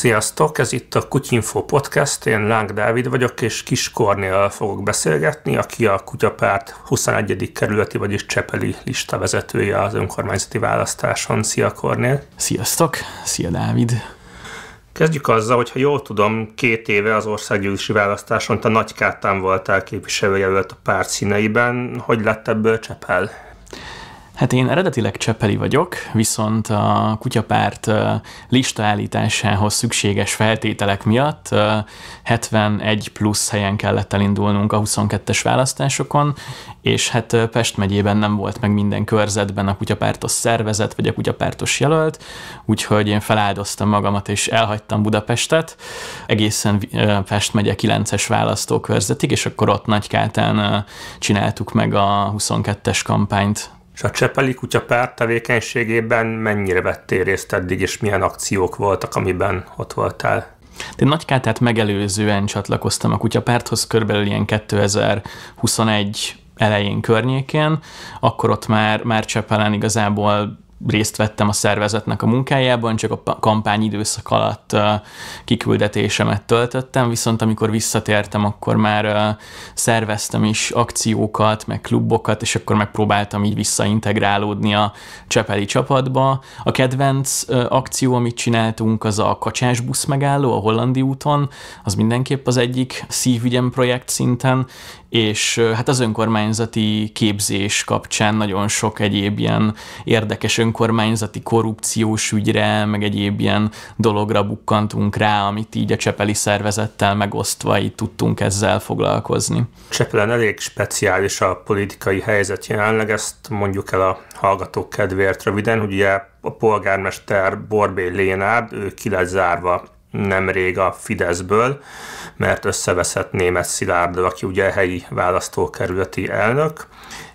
Sziasztok, ez itt a Kutyinfo Podcast, én Láng Dávid vagyok, és Kis Kornél fogok beszélgetni, aki a Kutyapárt 21. kerületi, vagyis Csepeli lista vezetője az önkormányzati választáson. Szia Kornél! Sziasztok! Szia Dávid! Kezdjük azzal, hogy ha jól tudom, két éve az országgyűlési választáson te Nagy Kátán voltál képviselőjelölt a párt színeiben. Hogy lett ebből Csepel? Hát én eredetileg Csepeli vagyok, viszont a kutyapárt listaállításához szükséges feltételek miatt 71 plusz helyen kellett elindulnunk a 22-es választásokon, és hát Pest megyében nem volt meg minden körzetben a kutyapártos szervezet, vagy a kutyapártos jelölt, úgyhogy én feláldoztam magamat, és elhagytam Budapestet, egészen Pest megye 9-es választókörzetig, és akkor ott Nagykáltán csináltuk meg a 22-es kampányt. És a Csepeli párt tevékenységében mennyire vettél részt eddig, és milyen akciók voltak, amiben ott voltál? De Nagykátát megelőzően csatlakoztam a kutyapárthoz, körülbelül ilyen 2021 elején környékén, akkor ott már, már Csepelen igazából részt vettem a szervezetnek a munkájában, csak a kampány időszak alatt kiküldetésemet töltöttem, viszont amikor visszatértem, akkor már szerveztem is akciókat, meg klubokat, és akkor megpróbáltam így visszaintegrálódni a Csepeli csapatba. A kedvenc akció, amit csináltunk, az a kacsás busz megálló a Hollandi úton, az mindenképp az egyik szívügyem projekt szinten, és hát az önkormányzati képzés kapcsán nagyon sok egyéb ilyen érdekes önkormányzati korrupciós ügyre, meg egyéb ilyen dologra bukkantunk rá, amit így a Csepeli szervezettel megosztva így tudtunk ezzel foglalkozni. Csepelen elég speciális a politikai helyzet jelenleg, ezt mondjuk el a hallgatók kedvéért röviden, hogy ugye a polgármester Borbély Lénárd, ő ki lett zárva nemrég a Fideszből, mert összeveszett német Szilárd, aki ugye helyi választókerületi elnök,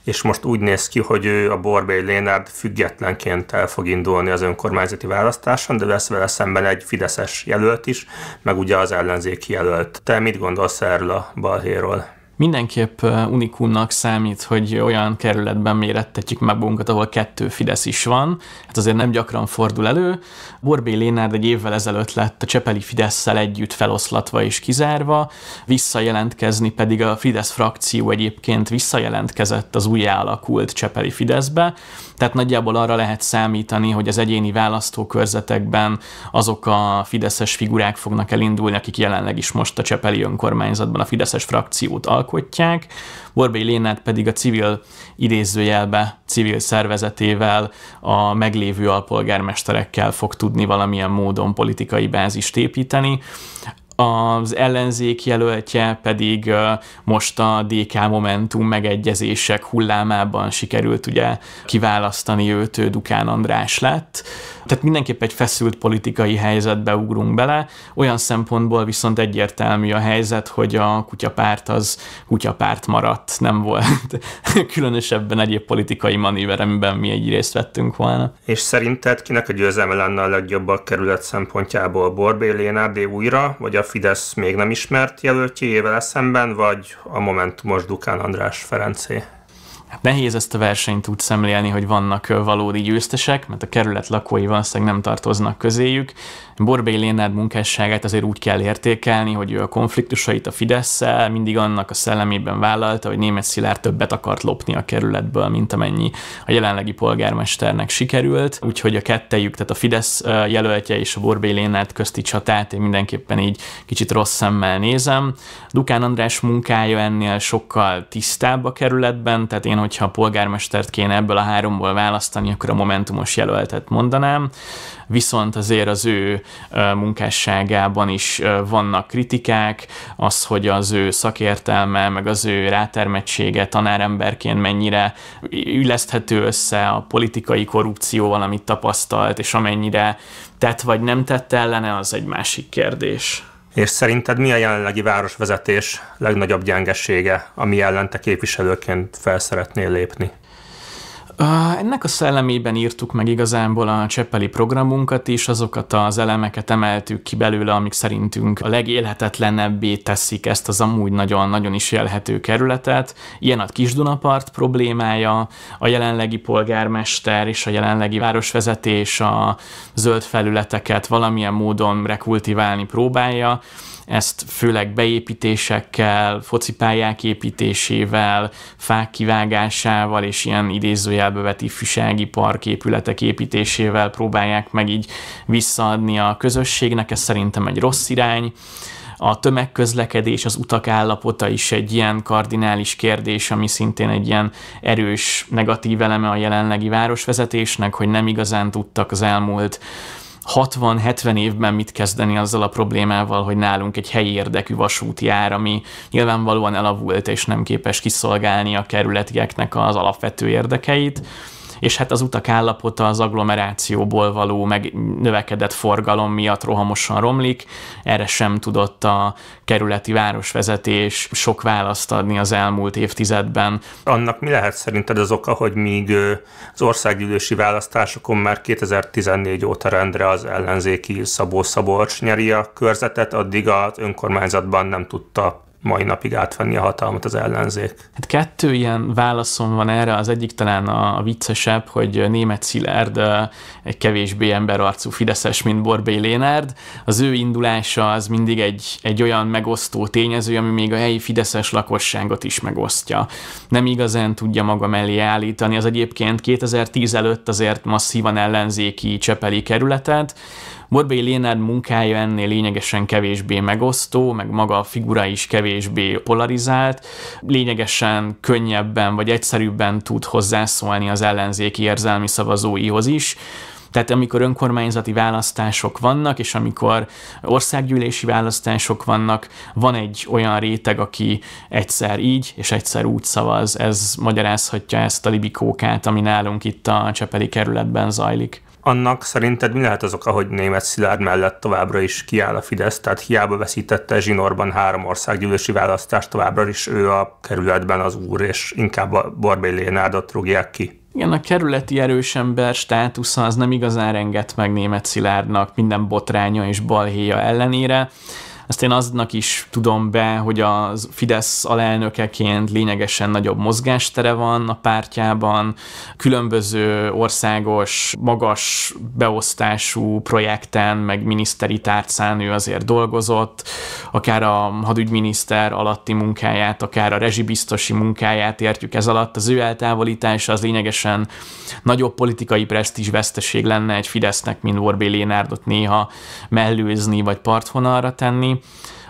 és most úgy néz ki, hogy ő a Borbély Lénárd függetlenként el fog indulni az önkormányzati választáson, de lesz vele szemben egy Fideszes jelölt is, meg ugye az ellenzéki jelölt. Te mit gondolsz erről a balhéról? mindenképp unikumnak számít, hogy olyan kerületben mérettetjük meg magunkat, ahol kettő Fidesz is van. Hát azért nem gyakran fordul elő. Borbé Lénárd egy évvel ezelőtt lett a Csepeli Fideszsel együtt feloszlatva és kizárva, visszajelentkezni pedig a Fidesz frakció egyébként visszajelentkezett az új alakult Csepeli Fideszbe, tehát nagyjából arra lehet számítani, hogy az egyéni választókörzetekben azok a fideszes figurák fognak elindulni, akik jelenleg is most a Csepeli önkormányzatban a fideszes frakciót alkotják, Borbély Lénát pedig a civil idézőjelbe, civil szervezetével, a meglévő alpolgármesterekkel fog tudni valamilyen módon politikai bázist építeni az ellenzék jelöltje pedig most a DK Momentum megegyezések hullámában sikerült ugye kiválasztani őt, ő Dukán András lett. Tehát mindenképp egy feszült politikai helyzetbe ugrunk bele, olyan szempontból viszont egyértelmű a helyzet, hogy a kutyapárt az kutyapárt maradt, nem volt különösebben egyéb politikai manőver, amiben mi egy részt vettünk volna. És szerinted kinek a győzelme lenne a legjobb a kerület szempontjából? Borbé NAD újra, vagy a Fidesz még nem ismert jelöltjével szemben, vagy a Momentumos Dukán András Ferencé? Hát nehéz ezt a versenyt úgy szemlélni, hogy vannak valódi győztesek, mert a kerület lakói valószínűleg nem tartoznak közéjük. Borbély Lénád munkásságát azért úgy kell értékelni, hogy ő a konfliktusait a fidesz mindig annak a szellemében vállalta, hogy német Szilárd többet akart lopni a kerületből, mint amennyi a jelenlegi polgármesternek sikerült. Úgyhogy a kettejük, tehát a Fidesz jelöltje és a Borbély Lénád közti csatát én mindenképpen így kicsit rossz szemmel nézem. Dukán András munkája ennél sokkal tisztább a kerületben, tehát én én, hogyha a polgármestert kéne ebből a háromból választani, akkor a Momentumos jelöltet mondanám. Viszont azért az ő munkásságában is vannak kritikák, az, hogy az ő szakértelme, meg az ő rátermettsége tanáremberként mennyire illeszthető össze a politikai korrupcióval, amit tapasztalt, és amennyire tett vagy nem tett ellene, az egy másik kérdés. És szerinted mi a jelenlegi városvezetés legnagyobb gyengesége, ami ellen te képviselőként fel szeretnél lépni? Uh, ennek a szellemében írtuk meg igazából a Cseppeli programunkat is, azokat az elemeket emeltük ki belőle, amik szerintünk a legélhetetlenebbé teszik ezt az amúgy nagyon-nagyon is jelhető kerületet. Ilyen a Kisdunapart problémája, a jelenlegi polgármester és a jelenlegi városvezetés a zöld felületeket valamilyen módon rekultiválni próbálja, ezt főleg beépítésekkel, focipályák építésével, fák kivágásával és ilyen idézője kézzelbe vett ifjúsági parképületek építésével próbálják meg így visszaadni a közösségnek, ez szerintem egy rossz irány. A tömegközlekedés, az utak állapota is egy ilyen kardinális kérdés, ami szintén egy ilyen erős negatív eleme a jelenlegi városvezetésnek, hogy nem igazán tudtak az elmúlt 60-70 évben mit kezdeni azzal a problémával, hogy nálunk egy helyi érdekű vasút jár, ami nyilvánvalóan elavult és nem képes kiszolgálni a kerületieknek az alapvető érdekeit, és hát az utak állapota az agglomerációból való meg növekedett forgalom miatt rohamosan romlik, erre sem tudott a kerületi városvezetés sok választ adni az elmúlt évtizedben. Annak mi lehet szerinted az oka, hogy míg az országgyűlési választásokon már 2014 óta rendre az ellenzéki Szabó Szabolcs nyeri a körzetet, addig az önkormányzatban nem tudta mai napig átvenni a hatalmat az ellenzék. Hát kettő ilyen válaszom van erre, az egyik talán a viccesebb, hogy német Szilárd egy kevésbé emberarcú fideszes, mint Borbé Lénárd. Az ő indulása az mindig egy, egy olyan megosztó tényező, ami még a helyi fideszes lakosságot is megosztja. Nem igazán tudja maga mellé állítani, az egyébként 2010 előtt azért masszívan ellenzéki csepeli kerületet, Borbély Lénárd munkája ennél lényegesen kevésbé megosztó, meg maga a figura is kevésbé polarizált, lényegesen könnyebben vagy egyszerűbben tud hozzászólni az ellenzéki érzelmi szavazóihoz is, tehát amikor önkormányzati választások vannak, és amikor országgyűlési választások vannak, van egy olyan réteg, aki egyszer így, és egyszer úgy szavaz. Ez magyarázhatja ezt a libikókát, ami nálunk itt a Csepeli kerületben zajlik annak szerinted mi lehet az oka, hogy német Szilárd mellett továbbra is kiáll a Fidesz? Tehát hiába veszítette zsinórban három országgyűlési választást, továbbra is ő a kerületben az úr, és inkább a Borbély Lénárdot rúgják ki. Igen, a kerületi erős ember státusza az nem igazán renget meg német Szilárdnak minden botránya és balhéja ellenére. Ezt én aznak is tudom be, hogy a Fidesz alelnökeként lényegesen nagyobb mozgástere van a pártjában, különböző országos, magas beosztású projekten, meg miniszteri tárcán ő azért dolgozott, akár a hadügyminiszter alatti munkáját, akár a rezsibiztosi munkáját értjük ez alatt. Az ő eltávolítása az lényegesen nagyobb politikai presztízs veszteség lenne egy Fidesznek, mint Orbé Lénárdot néha mellőzni vagy partvonalra tenni.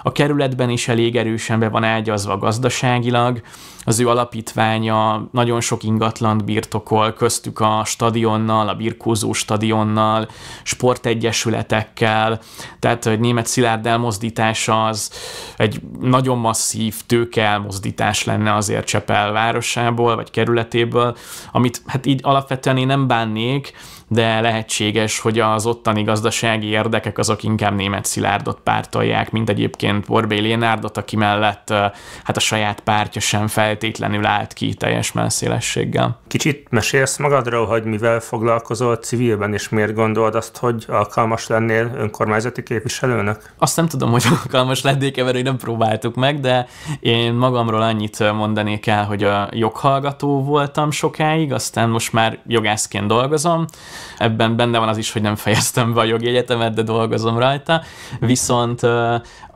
A kerületben is elég erősen be van ágyazva gazdaságilag, az ő alapítványa nagyon sok ingatlant birtokol, köztük a stadionnal, a birkózó stadionnal, sportegyesületekkel, tehát egy német szilárd elmozdítása az egy nagyon masszív tőkeelmozdítás lenne azért Csepel városából, vagy kerületéből, amit hát így alapvetően én nem bánnék, de lehetséges, hogy az ottani gazdasági érdekek azok inkább német Szilárdot pártolják, mint egyébként Borbély Lénárdot, aki mellett hát a saját pártja sem feltétlenül állt ki teljes messzélességgel. Kicsit mesélsz magadról, hogy mivel foglalkozol civilben, és miért gondolod azt, hogy alkalmas lennél önkormányzati képviselőnek? Azt nem tudom, hogy alkalmas lennék-e, mert nem próbáltuk meg, de én magamról annyit mondanék el, hogy a joghallgató voltam sokáig, aztán most már jogászként dolgozom, Ebben benne van az is, hogy nem fejeztem be a jogi egyetemet, de dolgozom rajta. Viszont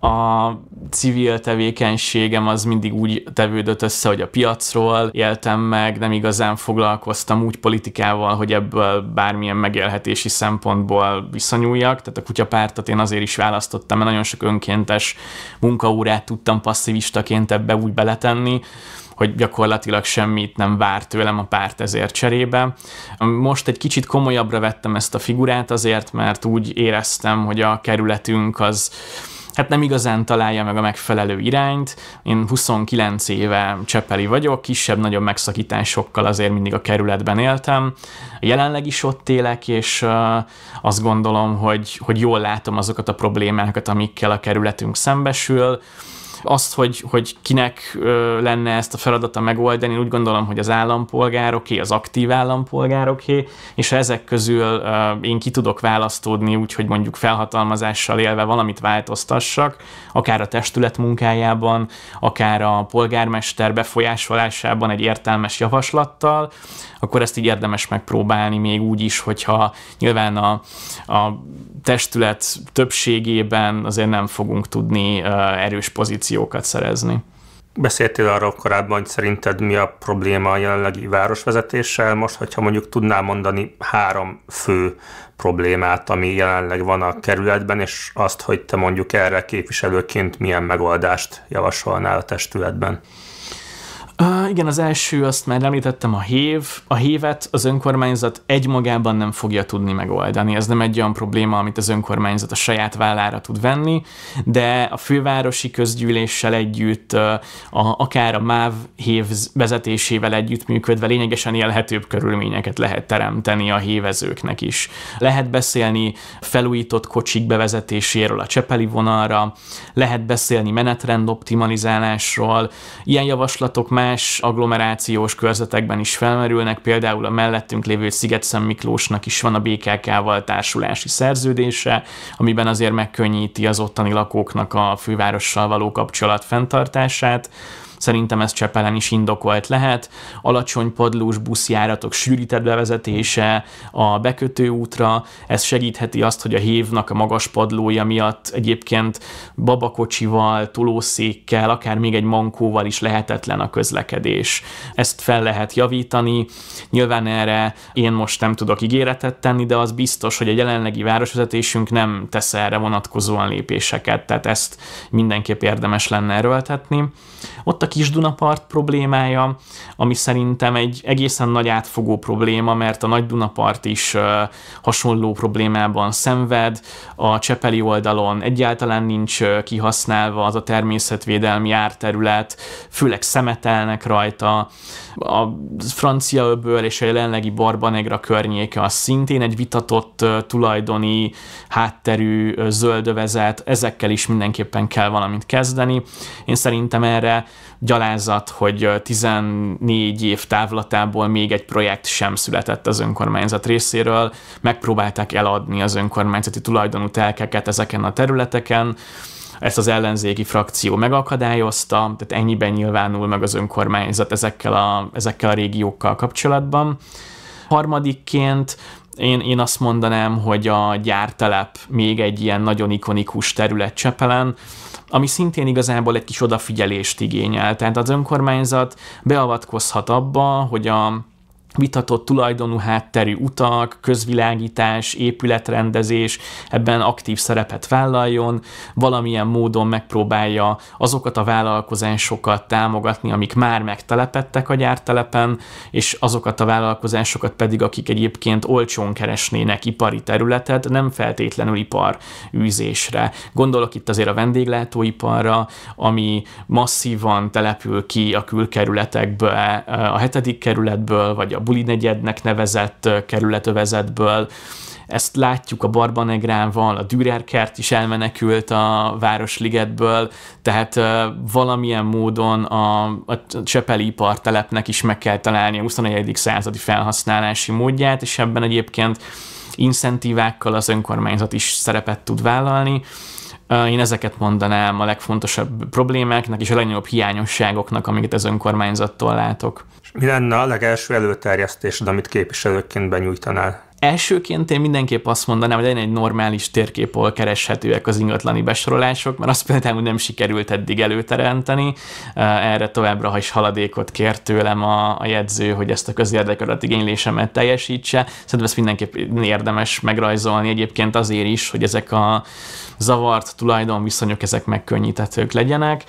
a civil tevékenységem az mindig úgy tevődött össze, hogy a piacról éltem meg, nem igazán foglalkoztam úgy politikával, hogy ebből bármilyen megélhetési szempontból viszonyuljak. Tehát a kutyapártat én azért is választottam, mert nagyon sok önkéntes munkaórát tudtam passzivistaként ebbe úgy beletenni, hogy gyakorlatilag semmit nem vár tőlem a párt ezért cserébe. Most egy kicsit komolyabbra vettem ezt a figurát azért, mert úgy éreztem, hogy a kerületünk az hát nem igazán találja meg a megfelelő irányt. Én 29 éve Csepeli vagyok, kisebb-nagyobb megszakításokkal azért mindig a kerületben éltem. Jelenleg is ott élek, és azt gondolom, hogy, hogy jól látom azokat a problémákat, amikkel a kerületünk szembesül azt, hogy, hogy kinek lenne ezt a feladata megoldani, úgy gondolom, hogy az állampolgároké, az aktív állampolgároké, és ha ezek közül én ki tudok választódni úgy, hogy mondjuk felhatalmazással élve valamit változtassak, akár a testület munkájában, akár a polgármester befolyásolásában egy értelmes javaslattal, akkor ezt így érdemes megpróbálni még úgy is, hogyha nyilván a, a testület többségében azért nem fogunk tudni erős pozíciót pozíciókat szerezni. Beszéltél arról korábban, hogy szerinted mi a probléma a jelenlegi városvezetéssel. Most, hogyha mondjuk tudnál mondani három fő problémát, ami jelenleg van a kerületben, és azt, hogy te mondjuk erre képviselőként milyen megoldást javasolnál a testületben. Uh, igen, az első, azt már említettem, a hév. A hévet az önkormányzat egymagában nem fogja tudni megoldani. Ez nem egy olyan probléma, amit az önkormányzat a saját vállára tud venni, de a fővárosi közgyűléssel együtt, a, akár a MÁV hév vezetésével együttműködve lényegesen élhetőbb körülményeket lehet teremteni a hévezőknek is. Lehet beszélni felújított kocsik bevezetéséről a Csepeli vonalra, lehet beszélni menetrend optimalizálásról, ilyen javaslatok már más agglomerációs körzetekben is felmerülnek, például a mellettünk lévő Szigetszem Miklósnak is van a BKK-val társulási szerződése, amiben azért megkönnyíti az ottani lakóknak a fővárossal való kapcsolat fenntartását. Szerintem ez Csepelen is indokolt lehet. Alacsony padlós buszjáratok sűrített bevezetése a bekötő útra, ez segítheti azt, hogy a hévnak a magas padlója miatt egyébként babakocsival, tolószékkel, akár még egy mankóval is lehetetlen a közlekedés. Ezt fel lehet javítani. Nyilván erre én most nem tudok ígéretet tenni, de az biztos, hogy a jelenlegi városvezetésünk nem tesz erre vonatkozóan lépéseket, tehát ezt mindenképp érdemes lenne erőltetni. Ott a Kis-Dunapart problémája, ami szerintem egy egészen nagy átfogó probléma, mert a Nagy-Dunapart is hasonló problémában szenved, a Csepeli oldalon egyáltalán nincs kihasználva az a természetvédelmi árterület, főleg szemetelnek rajta, a francia öböl és a jelenlegi Barbanegra környéke az szintén egy vitatott tulajdoni hátterű zöldövezet, ezekkel is mindenképpen kell valamit kezdeni. Én szerintem erre gyalázat, hogy 14 év távlatából még egy projekt sem született az önkormányzat részéről, megpróbálták eladni az önkormányzati tulajdonú telkeket ezeken a területeken, ezt az ellenzéki frakció megakadályozta, tehát ennyiben nyilvánul meg az önkormányzat ezekkel a, ezekkel a régiókkal kapcsolatban. Harmadikként én, én azt mondanám, hogy a gyártelep még egy ilyen nagyon ikonikus terület Csepelen, ami szintén igazából egy kis odafigyelést igényel. Tehát az önkormányzat beavatkozhat abba, hogy a vitatott tulajdonú hátterű utak, közvilágítás, épületrendezés, ebben aktív szerepet vállaljon, valamilyen módon megpróbálja azokat a vállalkozásokat támogatni, amik már megtelepettek a gyártelepen, és azokat a vállalkozásokat pedig, akik egyébként olcsón keresnének ipari területet, nem feltétlenül ipar űzésre. Gondolok itt azért a vendéglátóiparra, ami masszívan települ ki a külkerületekből, a hetedik kerületből, vagy a buli negyednek nevezett kerületövezetből. Ezt látjuk a Barbanegránval, a Dürerkert is elmenekült a Városligetből, tehát valamilyen módon a, a Csepeli ipartelepnek is meg kell találni a 21. századi felhasználási módját, és ebben egyébként incentívákkal az önkormányzat is szerepet tud vállalni én ezeket mondanám a legfontosabb problémáknak és a legnagyobb hiányosságoknak, amiket az önkormányzattól látok. Mi lenne a legelső előterjesztésed, amit képviselőként benyújtanál? Elsőként én mindenképp azt mondanám, hogy legyen egy normális térkép, ahol kereshetőek az ingatlani besorolások, mert azt például nem sikerült eddig előteremteni. Erre továbbra is haladékot kért tőlem a, a jegyző, hogy ezt a közérdekadat igénylésemet teljesítse. Szerintem ezt mindenképp érdemes megrajzolni egyébként azért is, hogy ezek a zavart tulajdonviszonyok ezek megkönnyíthetők legyenek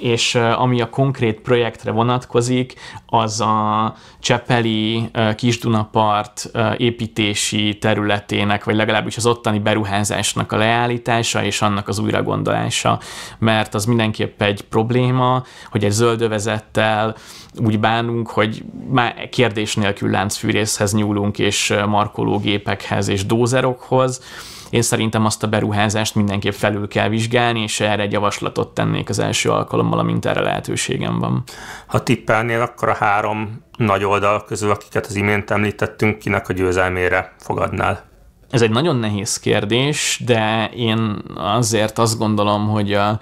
és ami a konkrét projektre vonatkozik, az a Csepeli Kisdunapart építési területének, vagy legalábbis az ottani beruházásnak a leállítása és annak az újragondolása, mert az mindenképp egy probléma, hogy egy zöldövezettel úgy bánunk, hogy már kérdés nélkül láncfűrészhez nyúlunk, és markológépekhez, és dózerokhoz, én szerintem azt a beruházást mindenképp felül kell vizsgálni, és erre egy javaslatot tennék az első alkalommal, amint erre lehetőségem van. Ha tippelnél, akkor a három nagy oldal közül, akiket az imént említettünk, kinek a győzelmére fogadnál? Ez egy nagyon nehéz kérdés, de én azért azt gondolom, hogy a,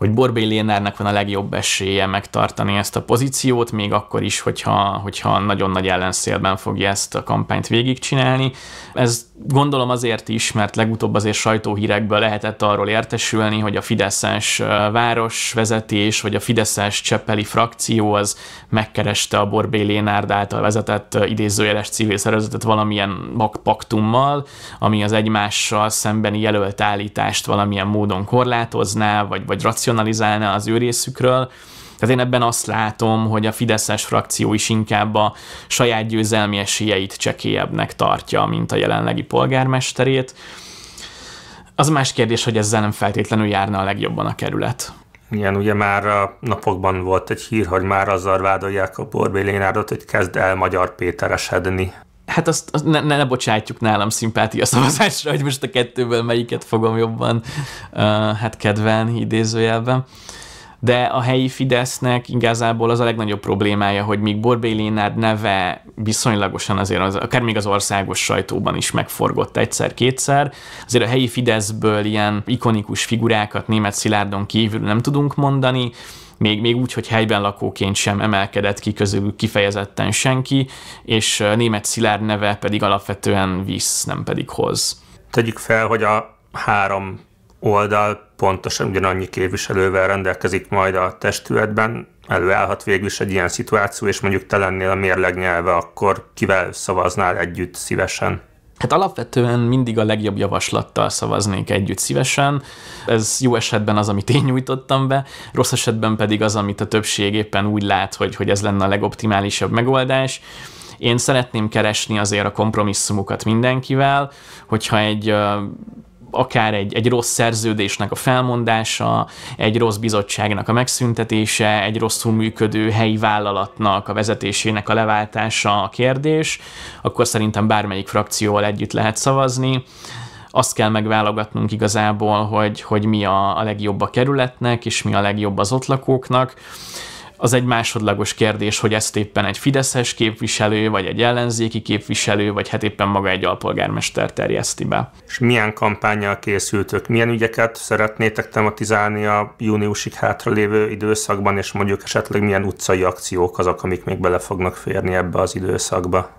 hogy Borbély Lénárnak van a legjobb esélye megtartani ezt a pozíciót, még akkor is, hogyha, hogyha nagyon nagy ellenszélben fogja ezt a kampányt végigcsinálni. Ez gondolom azért is, mert legutóbb azért sajtóhírekből lehetett arról értesülni, hogy a Fideszes városvezetés, vagy a Fideszes cseppeli frakció az megkereste a Borbély Lénárd által vezetett idézőjeles civil szervezetet valamilyen magpaktummal, ami az egymással szembeni jelölt állítást valamilyen módon korlátozná, vagy, vagy racionális racionalizálna az ő részükről, tehát én ebben azt látom, hogy a Fideszes frakció is inkább a saját győzelmi esélyeit csekélyebbnek tartja, mint a jelenlegi polgármesterét. Az más kérdés, hogy ezzel nem feltétlenül járna a legjobban a kerület. Igen, ugye már a napokban volt egy hír, hogy már azzal vádolják a Lénárdot, hogy kezd el magyar Péteresedni hát azt, azt ne, ne, ne bocsátjuk nálam szimpátia szavazásra, hogy most a kettőből melyiket fogom jobban uh, hát kedvelni idézőjelben. Uh, de a helyi Fidesznek igazából az a legnagyobb problémája, hogy míg Borbély Lénárd neve viszonylagosan azért, az, akár még az országos sajtóban is megforgott egyszer-kétszer, azért a helyi Fideszből ilyen ikonikus figurákat német Szilárdon kívül nem tudunk mondani, még, még úgy, hogy helyben lakóként sem emelkedett ki közülük kifejezetten senki, és német Szilárd neve pedig alapvetően visz, nem pedig hoz. Tegyük fel, hogy a három oldal pontosan ugyanannyi képviselővel rendelkezik majd a testületben, előállhat végül is egy ilyen szituáció, és mondjuk te lennél a mérleg nyelve, akkor kivel szavaznál együtt szívesen? Hát alapvetően mindig a legjobb javaslattal szavaznék együtt szívesen. Ez jó esetben az, amit én nyújtottam be, rossz esetben pedig az, amit a többség éppen úgy lát, hogy, hogy ez lenne a legoptimálisabb megoldás. Én szeretném keresni azért a kompromisszumokat mindenkivel, hogyha egy akár egy, egy rossz szerződésnek a felmondása, egy rossz bizottságnak a megszüntetése, egy rosszul működő helyi vállalatnak a vezetésének a leváltása a kérdés, akkor szerintem bármelyik frakcióval együtt lehet szavazni azt kell megválogatnunk igazából, hogy, hogy mi a, a legjobb a kerületnek, és mi a legjobb az ott lakóknak az egy másodlagos kérdés, hogy ezt éppen egy fideszes képviselő, vagy egy ellenzéki képviselő, vagy hát éppen maga egy alpolgármester terjeszti be. És milyen kampányjal készültök? Milyen ügyeket szeretnétek tematizálni a júniusig hátralévő időszakban, és mondjuk esetleg milyen utcai akciók azok, amik még bele fognak férni ebbe az időszakba?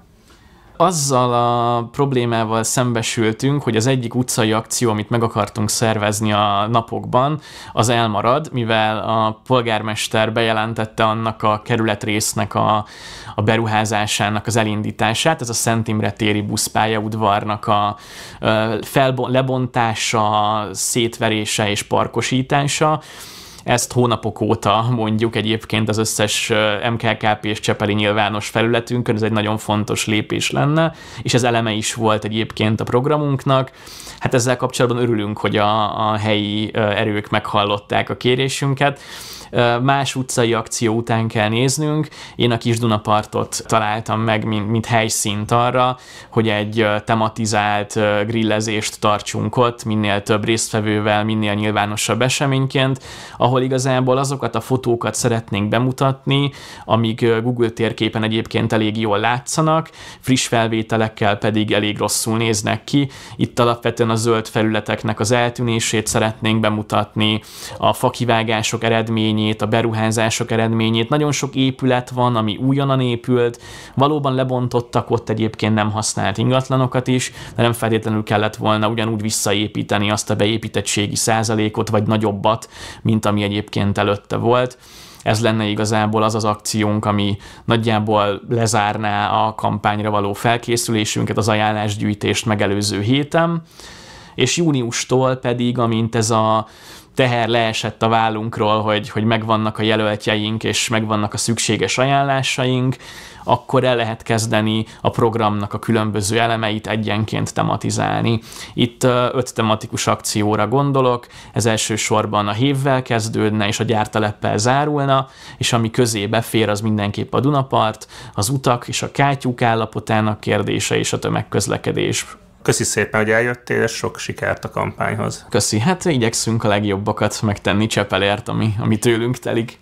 azzal a problémával szembesültünk, hogy az egyik utcai akció, amit meg akartunk szervezni a napokban, az elmarad, mivel a polgármester bejelentette annak a kerületrésznek a, a beruházásának az elindítását. Ez a Szent Imre téri buszpályaudvarnak a, a felbo- lebontása, szétverése és parkosítása ezt hónapok óta mondjuk egyébként az összes MKKP és Csepeli nyilvános felületünkön, ez egy nagyon fontos lépés lenne, és ez eleme is volt egyébként a programunknak. Hát ezzel kapcsolatban örülünk, hogy a, a helyi erők meghallották a kérésünket más utcai akció után kell néznünk. Én a kis Dunapartot találtam meg, mint, mint helyszínt arra, hogy egy tematizált grillezést tartsunk ott, minél több résztvevővel, minél nyilvánosabb eseményként, ahol igazából azokat a fotókat szeretnénk bemutatni, amik Google térképen egyébként elég jól látszanak, friss felvételekkel pedig elég rosszul néznek ki. Itt alapvetően a zöld felületeknek az eltűnését szeretnénk bemutatni, a fakivágások eredményét, eredményét, a beruházások eredményét. Nagyon sok épület van, ami újonnan épült, valóban lebontottak ott egyébként nem használt ingatlanokat is, de nem feltétlenül kellett volna ugyanúgy visszaépíteni azt a beépítettségi százalékot, vagy nagyobbat, mint ami egyébként előtte volt ez lenne igazából az az akciónk, ami nagyjából lezárná a kampányra való felkészülésünket, az ajánlásgyűjtést megelőző héten, és júniustól pedig, amint ez a teher leesett a vállunkról, hogy, hogy megvannak a jelöltjeink, és megvannak a szükséges ajánlásaink, akkor el lehet kezdeni a programnak a különböző elemeit egyenként tematizálni. Itt öt tematikus akcióra gondolok, ez elsősorban a hévvel kezdődne, és a gyártaleppel zárulna, és ami közébe fér, az mindenképp a Dunapart, az utak és a kátyúk állapotának kérdése és a tömegközlekedés Köszi szépen, hogy eljöttél, és sok sikert a kampányhoz. Köszi, hát igyekszünk a legjobbakat megtenni Csepelért, ami, ami tőlünk telik.